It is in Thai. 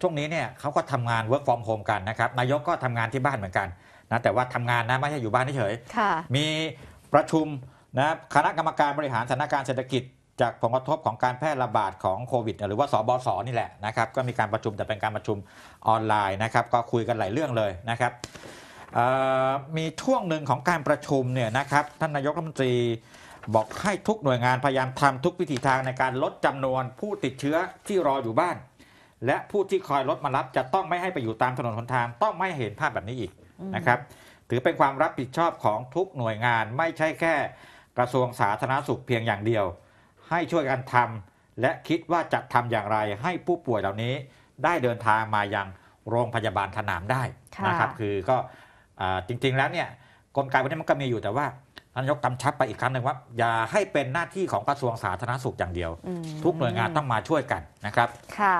ช่วงนี้ เนี่ยเขาก็ทำงานเวิร์กฟอร์มโฮมกันนะครับนายกก็ทำงานที่บ้านเหมือนกันนะแต่ว่าทำงานนะ ไม่ใช่อยู่บ้านเฉยมีประชุม นะคณะกรรมการบริหารสถานการณ์เศรษฐกิจจากผลกระทบของการแพร่ระบาดของโควิดหรือว่าสบศนี่แหละนะครับ ก็มีการประชุมแต่เป็นการประชุมออนไลน์นะครับ ก็คุยกันหลายเรื่องเลยนะครับมีช่วงหนึ่งของการประชุมเนี่ยนะครับท่านนายกรัฐมนตรีบอกให้ทุกหน่วยงานพยายามทำทุกวิธีทางในการลดจำนวนผู้ติดเชื้อที่รออยู่บ้านและผู้ที่คอยรถมารับจะต้องไม่ให้ไปอยู่ตามถนนหนทางต้องไม่เห็นภาพแบบนี้อีกนะครับ ถือเป็นความรับผิดชอบของทุกหน่วยงาน ไม่ใช่แค่กระทรวงสาธารณสุขเพียงอย่างเดียว ให้ช่วยกันทำและคิดว่าจะทำอย่างไรให้ผู้ป่วยเหล่านี้ได้เดินทางมายังโรงพยาบาลสนามได้นะครับคือก็จริงๆแล้วเนี่ยกลไกวันนี้มันก็มีอยู่แต่ว่าท่านนายกกำชับไปอีกครั้งหนึ่งว่าอย่าให้เป็นหน้าที่ของกระทรวงสาธารณสุขอย่างเดียว ทุกหน่วยงานต้องมาช่วยกันนะครับ ค่ะ